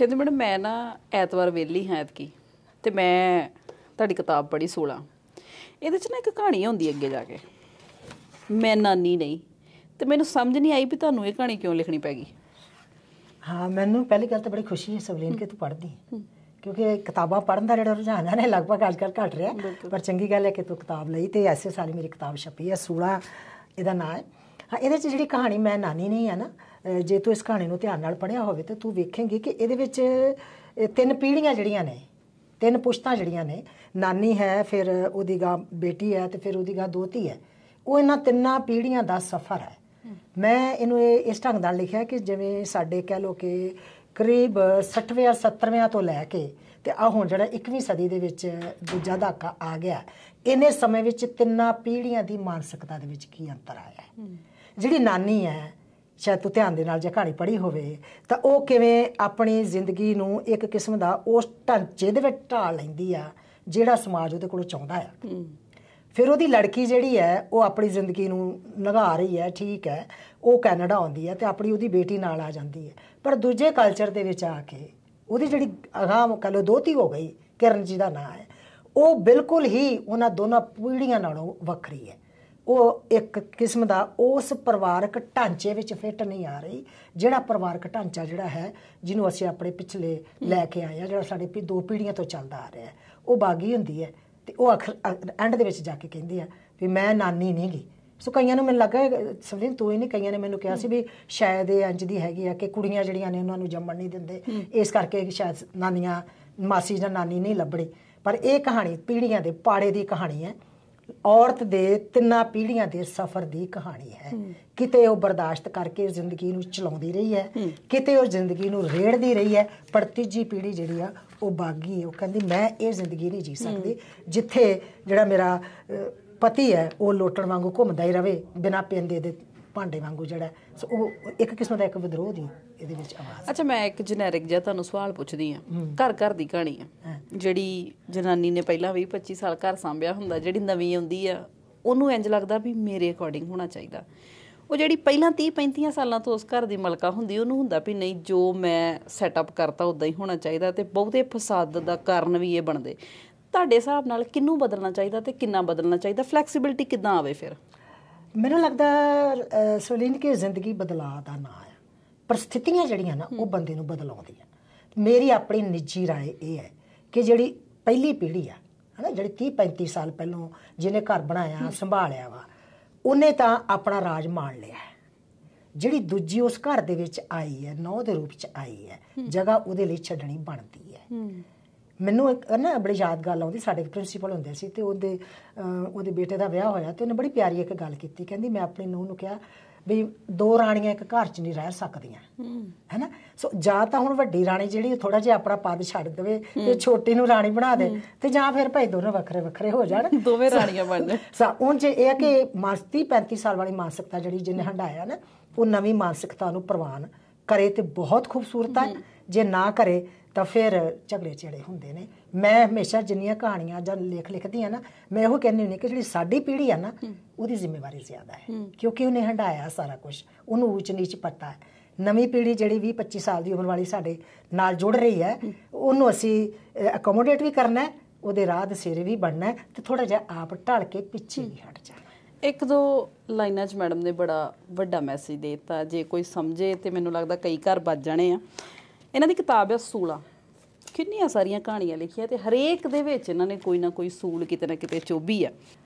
ਕਹਿੰਦੇ ਮੈਡਮ ਮੈਂ ਨਾ ਐਤਵਾਰ ਵੇਲੀ ਹਾਂ ਐਤਕੀ ਤੇ ਮੈਂ ਤੁਹਾਡੀ ਕਿਤਾਬ ਪੜ੍ਹੀ 16 ਇਹਦੇ 'ਚ ਨਾ ਇੱਕ ਕਹਾਣੀ ਹੁੰਦੀ ਅੱਗੇ ਜਾ ਕੇ ਮੈਂ ਨਾਨੀ ਨਹੀਂ ਤੇ ਮੈਨੂੰ ਸਮਝ ਨਹੀਂ ਆਈ ਵੀ ਤੁਹਾਨੂੰ ਇਹ ਕਹਾਣੀ ਕਿਉਂ ਲਿਖਣੀ ਪੈ ਗਈ ਹਾਂ ਮੈਨੂੰ ਪਹਿਲੀ ਗੱਲ ਤਾਂ ਬੜੀ ਖੁਸ਼ੀ ਹੈ ਸਵਲੀਨ ਕਿ ਤੂੰ ਪੜ੍ਹਦੀ ਹੈ ਕਿਉਂਕਿ ਕਿਤਾਬਾਂ ਪੜਨ ਦਾ ਜਿਹੜਾ ਰੁਝਾਨ ਹੈ ਲਗਭਗ ਅੱਜਕੱਲ ਘਟ ਰਿਹਾ ਪਰ ਚੰਗੀ ਗੱਲ ਹੈ ਕਿ ਤੂੰ ਕਿਤਾਬ ਲਈ ਤੇ ਐਸੇ ਸਾਲ ਮੇਰੀ ਕਿਤਾਬ ਛਪੀ ਹੈ 16 ਇਹਦਾ ਨਾਮ ਹੈ ਹਾਂ ਇਹਦੇ 'ਚ ਜਿਹੜੀ ਕਹਾਣੀ ਮੈਂ ਨਾਨੀ ਨਹੀਂ ਆ ਨਾ ਜੇ ਤੂੰ ਇਸ ਕਹਾਣੀ ਨੂੰ ਧਿਆਨ ਨਾਲ ਪੜਿਆ ਹੋਵੇ ਤੇ ਤੂੰ ਵੇਖੇਂਗੀ ਕਿ ਇਹਦੇ ਵਿੱਚ ਤਿੰਨ ਪੀੜ੍ਹੀਆਂ ਜਿਹੜੀਆਂ ਨੇ ਤਿੰਨ ਪੁਸ਼ਤਾਂ ਜਿਹੜੀਆਂ ਨੇ ਨਾਨੀ ਹੈ ਫਿਰ ਉਹਦੀ ਗਾਂ ਬੇਟੀ ਹੈ ਤੇ ਫਿਰ ਉਹਦੀ ਗਾਂ ਦੋਤੀ ਹੈ ਉਹ ਇਹਨਾਂ ਤਿੰਨਾਂ ਪੀੜ੍ਹੀਆਂ ਦਾ ਸਫ਼ਰ ਹੈ ਮੈਂ ਇਹਨੂੰ ਇਸ ਢੰਗ ਨਾਲ ਲਿਖਿਆ ਕਿ ਜਿਵੇਂ ਸਾਡੇ ਕਹਿ ਲੋ ਕਿ ਕਰੀਬ 60ਵੇਂ ਜਾਂ 70ਵੇਂ ਤੋਂ ਲੈ ਕੇ ਤੇ ਆ ਹੁਣ ਜਿਹੜਾ 21ਵੀਂ ਸਦੀ ਦੇ ਵਿੱਚ ਦੂਜਾ ਦਹਾਕਾ ਆ ਗਿਆ ਇਹਨੇ ਸਮੇਂ ਵਿੱਚ ਤਿੰਨਾਂ ਪੀੜ੍ਹੀਆਂ ਦੀ ਮਾਨਸਿਕਤਾ ਦੇ ਵਿੱਚ ਕੀ ਅੰਤਰ ਆਇਆ ਜਿਹੜੀ ਨਾਨੀ ਹੈ ਸ਼ਾਇਦ ਤੂੰ ਧਿਆਨ ਦੇ ਨਾਲ ਜੇ ਕਹਾਣੀ ਪੜ੍ਹੀ ਹੋਵੇ ਤਾਂ ਉਹ ਕਿਵੇਂ ਆਪਣੀ ਜ਼ਿੰਦਗੀ ਨੂੰ ਇੱਕ ਕਿਸਮ ਦਾ ਉਸ ਢਾਂਚੇ ਦੇ ਵਿੱਚ ਢਾਲ ਲੈਂਦੀ ਆ ਜਿਹੜਾ ਸਮਾਜ ਉਹਦੇ ਕੋਲੋਂ ਚਾਹੁੰਦਾ ਆ ਫਿਰ ਉਹਦੀ ਲੜਕੀ ਜਿਹੜੀ ਹੈ ਉਹ ਆਪਣੀ ਜ਼ਿੰਦਗੀ ਨੂੰ ਨਿਭਾ ਰਹੀ ਹੈ ਠੀਕ ਹੈ ਉਹ ਕੈਨੇਡਾ ਆਉਂਦੀ ਹੈ ਤੇ ਆਪਣੀ ਉਹਦੀ ਬੇਟੀ ਨਾਲ ਆ ਜਾਂਦੀ ਹੈ ਪਰ ਦੂਜੇ ਕਲਚਰ ਦੇ ਵਿੱਚ ਆ ਕੇ ਉਹਦੀ ਜਿਹੜੀ ਅਗਾਮ ਕਹੋ ਦੋਤੀ ਹੋ ਗਈ ਕਿਰਨ ਜੀ ਦਾ ਨਾਮ ਹੈ ਉਹ ਬਿਲਕੁਲ ਹੀ ਉਹਨਾਂ ਦੋਨਾਂ ਪੀੜੀਆਂ ਨਾਲੋਂ ਵੱਖਰੀ ਹੈ ਉਹ ਇੱਕ ਕਿਸਮ ਦਾ ਉਸ ਪਰਿਵਾਰਕ ਢਾਂਚੇ ਵਿੱਚ ਫਿੱਟ ਨਹੀਂ ਆ ਰਹੀ ਜਿਹੜਾ ਪਰਿਵਾਰਕ ਢਾਂਚਾ ਜਿਹੜਾ ਹੈ ਜਿਹਨੂੰ ਅਸੀਂ ਆਪਣੇ ਪਿਛਲੇ ਲੈ ਕੇ ਆਏ ਆ ਜਿਹੜਾ ਸਾਡੇ ਦੋ ਪੀੜੀਆਂ ਤੋਂ ਚੱਲਦਾ ਆ ਰਿਹਾ ਉਹ ਬਾਗੀ ਹੁੰਦੀ ਹੈ ਤੇ ਉਹ ਐਂਡ ਦੇ ਵਿੱਚ ਜਾ ਕੇ ਕਹਿੰਦੀ ਆ ਵੀ ਮੈਂ ਨਾਨੀ ਨਹੀਂ ਗਈ ਸੋ ਕਈਆਂ ਨੂੰ ਮੈਨੂੰ ਲੱਗਾ ਸਵਲੀਨ ਤੂੰ ਹੀ ਨਹੀਂ ਕਈਆਂ ਨੇ ਮੈਨੂੰ ਕਿਹਾ ਸੀ ਵੀ ਸ਼ਾਇਦ ਇਹ ਅੰਜ ਦੀ ਹੈਗੀ ਆ ਕਿ ਕੁੜੀਆਂ ਜਿਹੜੀਆਂ ਨੇ ਉਹਨਾਂ ਨੂੰ ਜੰਮਣ ਨਹੀਂ ਦਿੰਦੇ ਇਸ ਕਰਕੇ ਸ਼ਾਇਦ ਨਾਨੀਆਂ ਮਾਸੀ ਜਾਂ ਨਾਨੀ ਨਹੀਂ ਲੱਭੜੀ ਪਰ ਇਹ ਕਹਾਣੀ ਪੀੜੀਆਂ ਦੇ ਪਾੜੇ ਦੀ ਕਹਾਣੀ ਹੈ ਔਰਤ ਦੇ ਤਿੰਨਾਂ ਪੀੜ੍ਹੀਆਂ ਦੇ ਸਫ਼ਰ ਦੀ ਕਹਾਣੀ ਹੈ ਕਿਤੇ ਉਹ ਬਰਦਾਸ਼ਤ ਕਰਕੇ ਜ਼ਿੰਦਗੀ ਨੂੰ ਚਲਾਉਂਦੀ ਰਹੀ ਹੈ ਕਿਤੇ ਉਹ ਜ਼ਿੰਦਗੀ ਨੂੰ ਰੇੜਦੀ ਰਹੀ ਹੈ ਪਰ ਤੀਜੀ ਪੀੜ੍ਹੀ ਜਿਹੜੀ ਆ ਉਹ ਬਾਗੀ ਹੈ ਉਹ ਕਹਿੰਦੀ ਮੈਂ ਇਹ ਜ਼ਿੰਦਗੀ ਨਹੀਂ ਜੀ ਸਕਦੀ ਜਿੱਥੇ ਜਿਹੜਾ ਮੇਰਾ ਪਤੀ ਹੈ ਉਹ ਲੋਟਣ ਵਾਂਗੂ ਘੁੰਮਦਾ ਹੀ ਰਵੇ ਬਿਨਾ ਪੈਂਦੇ ਦੇ ਭਾਂਡੇ ਵਾਂਗੂ ਜਿਹੜਾ ਸੋ ਉਹ ਇੱਕ ਕਿਸਮ ਦਾ ਇੱਕ ਵਿਦਰੋਹ ਦੀ ਇਹਦੇ ਵਿੱਚ ਆਵਾਜ਼ ਅੱਛਾ ਮੈਂ ਇੱਕ ਜੈਨਰਿਕ ਜਿਹਾ ਤੁਹਾਨੂੰ ਸਵਾਲ ਪੁੱਛਦੀ ਆ ਘਰ ਘਰ ਦੀ ਕਹਾਣੀ ਆ ਜਿਹੜੀ ਜਨਾਨੀ ਨੇ ਪਹਿਲਾਂ ਵੀ 25 ਸਾਲ ਘਰ ਸੰਭਿਆ ਹੁੰਦਾ ਜਿਹੜੀ ਨਵੀਂ ਆਉਂਦੀ ਆ ਉਹਨੂੰ ਇੰਜ ਲੱਗਦਾ ਵੀ ਮੇਰੇ ਅਕੋਰਡਿੰਗ ਹੋਣਾ ਚਾਹੀਦਾ ਉਹ ਜਿਹੜੀ ਪਹਿਲਾਂ 30 35 ਸਾਲਾਂ ਤੋਂ ਉਸ ਘਰ ਦੀ ਮਲਕਾ ਹੁੰਦੀ ਉਹਨੂੰ ਹੁੰਦਾ ਵੀ ਨਹੀਂ ਜੋ ਮੈਂ ਸੈਟਅਪ ਕਰਤਾ ਉਦਾਂ ਹੀ ਹੋਣਾ ਚਾਹੀਦਾ ਤੇ ਬਹੁਤੇ ਫਸਾਦ ਦਾ ਕਾਰਨ ਵੀ ਇਹ ਬਣਦੇ ਤੁਹਾਡੇ ਹਿਸਾਬ ਨਾਲ ਕਿੰਨੂੰ ਬਦਲਣਾ ਚਾਹੀਦਾ ਤੇ ਕਿੰਨਾ ਬਦਲਣਾ ਚਾਹੀਦਾ ਫਲੈਕਸੀਬਿਲਟੀ ਕਿਦਾਂ ਆਵੇ ਫਿਰ ਮੈਨੂੰ ਲੱਗਦਾ ਸੋਲਿਨ ਕੀ ਜ਼ਿੰਦਗੀ ਬਦਲਾਅ ਦਾ ਨਾਂ ਹੈ ਪਰਿਸਥਿਤੀਆਂ ਜਿਹੜੀਆਂ ਨਾ ਉਹ ਬੰਦੇ ਨੂੰ ਬਦਲਾਉਂਦੀਆਂ ਮੇਰੀ ਆਪਣੀ ਨਿੱਜੀ رائے ਇਹ ਹੈ ਕਿ ਜਿਹੜੀ ਪਹਿਲੀ ਪੀੜ੍ਹੀ ਆ ਹਨਾ ਜਿਹੜੀ 30 35 ਸਾਲ ਪਹਿਲਾਂ ਜਿਹਨੇ ਘਰ ਬਣਾਇਆ ਸੰਭਾਲਿਆ ਵਾ ਉਹਨੇ ਤਾਂ ਆਪਣਾ ਰਾਜ ਮਾਣ ਲਿਆ ਜਿਹੜੀ ਦੂਜੀ ਉਸ ਘਰ ਦੇ ਵਿੱਚ ਆਈ ਹੈ ਨੌ ਦੇ ਰੂਪ ਚ ਆਈ ਹੈ ਜਗ੍ਹਾ ਉਹਦੇ ਲਈ ਛੱਡਣੀ ਬਣਦੀ ਹੈ ਮੈਨੂੰ ਇੱਕ ਨਾ ਬੜੀ ਯਾਦ ਗੱਲ ਆਉਂਦੀ ਸਾਡੇ ਪ੍ਰਿੰਸੀਪਲ ਹੁੰਦੇ ਸੀ ਤੇ ਉਹਦੇ ਉਹਦੇ ਬੇਟੇ ਦਾ ਵਿਆਹ ਹੋਇਆ ਤੇ ਉਹਨੇ ਬੜੀ ਪਿਆਰੀ ਇੱਕ ਗੱਲ ਕੀਤੀ ਕਹਿੰਦੀ ਮੈਂ ਆਪਣੀ ਨੂੰਹ ਨੂੰ ਕਿਹਾ ਵੀ ਦੋ ਰਾਣੀਆਂ ਇੱਕ ਘਰ 'ਚ ਨਹੀਂ ਰਹਿ ਸਕਦੀਆਂ ਹੈਨਾ ਸੋ ਜਾਂ ਤਾਂ ਹੁਣ ਵੱਡੀ ਰਾਣੀ ਜਿਹੜੀ ਥੋੜਾ ਜਿਹਾ ਆਪਣਾ ਪਦ ਛੱਡ ਦੇਵੇ ਤੇ ਛੋਟੀ ਨੂੰ ਰਾਣੀ ਬਣਾ ਦੇ ਤੇ ਜਾਂ ਫਿਰ ਭਾਈ ਦੋਨੋਂ ਵੱਖਰੇ ਵੱਖਰੇ ਹੋ ਜਾਣ ਦੋਵੇਂ ਰਾਣੀਆਂ ਬਣ ਜਾਣ ਸਾ ਉਹ ਜੇ ਇਹ ਹੈ ਕਿ ਮਾਸਤੀ 35 ਸਾਲ ਵਾਲੀ ਮਾਨਸਿਕਤਾ ਜਿਹੜੀ ਜਿੰਨੇ ਹੰਡਾਇਆ ਨਾ ਉਹ ਨਵੀਂ ਮਾਨਸਿਕਤਾ ਨੂੰ ਪ੍ਰਵਾਨ ਕਰੇ ਤੇ ਬਹੁਤ ਖੂਬਸੂਰਤ ਹੈ ਜੇ ਨਾ ਕਰੇ ਤਾਂ ਫਿਰ ਝਗੜੇ ਝੜੇ ਹੁੰਦੇ ਨੇ ਮੈਂ ਹਮੇਸ਼ਾ ਜਿੰਨੀਆਂ ਕਹਾਣੀਆਂ ਜਾਂ ਲੇਖ ਲਿਖਦੀ ਆ ਨਾ ਮੈਂ ਇਹੋ ਕਹਿੰਦੀ ਹੁੰਦੀ ਕਿ ਜਿਹੜੀ ਸਾਡੀ ਪੀੜ੍ਹੀ ਆ ਨਾ ਉਹਦੀ ਜ਼ਿੰਮੇਵਾਰੀ ਜ਼ਿਆਦਾ ਹੈ ਕਿਉਂਕਿ ਉਹਨੇ ਹੰਡਾਇਆ ਸਾਰਾ ਕੁਝ ਉਹਨੂੰ ਉੱਚ ਨੀਚ ਪਤਾ ਹੈ ਨਵੀਂ ਪੀੜ੍ਹੀ ਜਿਹੜੀ 20 25 ਸਾਲ ਦੀ ਉਮਰ ਵਾਲੀ ਸਾਡੇ ਨਾਲ ਜੁੜ ਰਹੀ ਹੈ ਉਹਨੂੰ ਅਸੀਂ ਅਕੋਮੋਡੇਟ ਵੀ ਕਰਨਾ ਹੈ ਉਹਦੇ ਰਾਹ ਦੇ ਸਿਰੇ ਵੀ ਬਣਨਾ ਹੈ ਤੇ ਥੋੜਾ ਜਿਹਾ ਆਪ ਢਲ ਕੇ ਪਿੱਛੇ ਵੀ ਹਟ ਜਾਣਾ ਇੱਕ ਦੋ ਲਾਈਨਾਂ 'ਚ ਮੈਡਮ ਨੇ ਬੜਾ ਵੱਡਾ ਮੈਸੇਜ ਦਿੱਤਾ ਜੇ ਕੋਈ ਸਮਝੇ ਤੇ ਮੈਨੂੰ ਲੱਗਦਾ ਕਈ ਘਰ ਵੱਜ ਜਾਣੇ ਆ ਇਹਨਾਂ ਦੀ ਕਿਤਾਬ ਹੈ ਸੂਲਾ ਕਿੰਨੀਆਂ ਸਾਰੀਆਂ ਕਹਾਣੀਆਂ ਲਿਖੀਆਂ ਤੇ ਹਰੇਕ ਦੇ ਵਿੱਚ ਇਹਨਾਂ ਨੇ ਕੋਈ ਨਾ ਕੋਈ ਸੂਲ ਕਿਤੇ ਨਾ ਕਿਤੇ ਚੋਬੀ ਆ